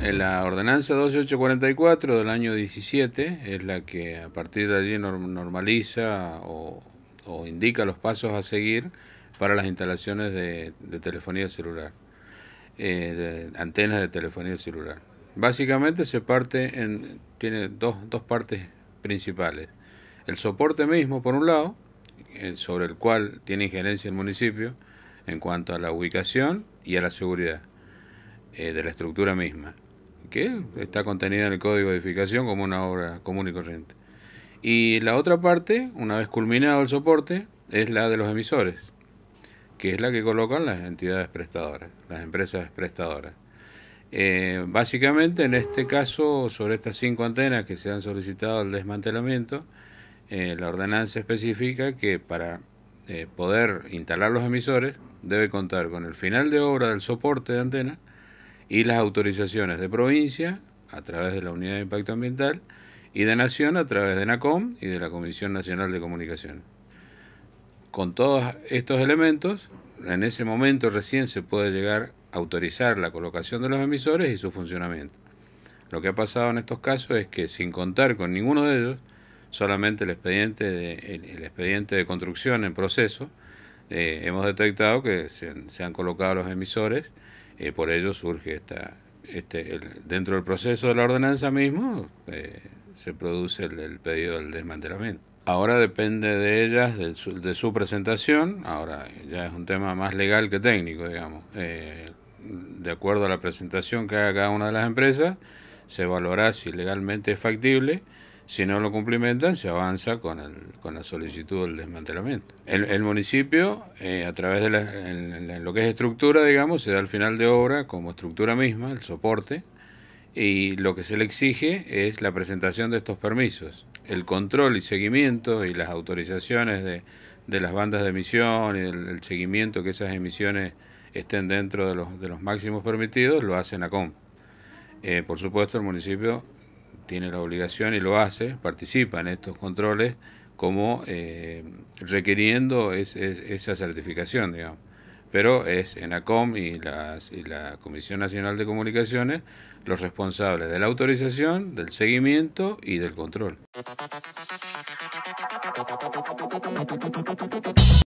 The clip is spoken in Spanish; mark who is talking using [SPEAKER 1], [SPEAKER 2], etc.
[SPEAKER 1] Eh, la ordenanza 2844 del año 17 es la que a partir de allí normaliza o, indica los pasos a seguir para las instalaciones de, telefonía celular, eh, antenas de telefonía celular. Básicamente se parte en, tiene dos, dos partes principales. El soporte mismo, por un lado, eh, sobre el cual tiene injerencia el municipio en cuanto a la ubicación y a la seguridad de la estructura misma que está contenida en el código de edificación como una obra común y corriente. Y la otra parte, una vez culminado el soporte, es la de los emisores, que es la que colocan las entidades prestadoras, las empresas prestadoras. Eh, básicamente, en este caso, sobre estas cinco antenas que se han solicitado el desmantelamiento, eh, la ordenanza especifica que para eh, poder instalar los emisores debe contar con el final de obra del soporte de antena, y las autorizaciones de provincia a través de la Unidad de Impacto Ambiental y de Nación a través de NACOM y de la Comisión Nacional de Comunicación. Con todos estos elementos, en ese momento recién se puede llegar a autorizar la colocación de los emisores y su funcionamiento. Lo que ha pasado en estos casos es que sin contar con ninguno de ellos, solamente el expediente de, el, expediente de construcción en proceso, eh, hemos detectado que se han colocado los emisores por ello surge esta, este, dentro del proceso de la ordenanza mismo, eh, se produce el, pedido del desmantelamiento. Ahora depende de ellas, de su, presentación, ahora ya es un tema más legal que técnico, digamos. Eh, de acuerdo a la presentación que haga cada una de las empresas, se valorará si legalmente es factible si no lo cumplimentan, se avanza con, el, con la solicitud del desmantelamiento. El, municipio, eh, a través de lo que es estructura, digamos, se da al final de obra como estructura misma, el soporte, y lo que se le exige es la presentación de estos permisos, el control y seguimiento y las autorizaciones de, las bandas de emisión y el, seguimiento que esas emisiones estén dentro de los, de los máximos permitidos, lo hacen nacom Eh, por supuesto, el municipio tiene la obligación y lo hace, participa en estos controles como eh, requiriendo esa certificación, digamos. Pero es ENACOM y la Comisión Nacional de Comunicaciones los responsables de la autorización, del seguimiento y del control.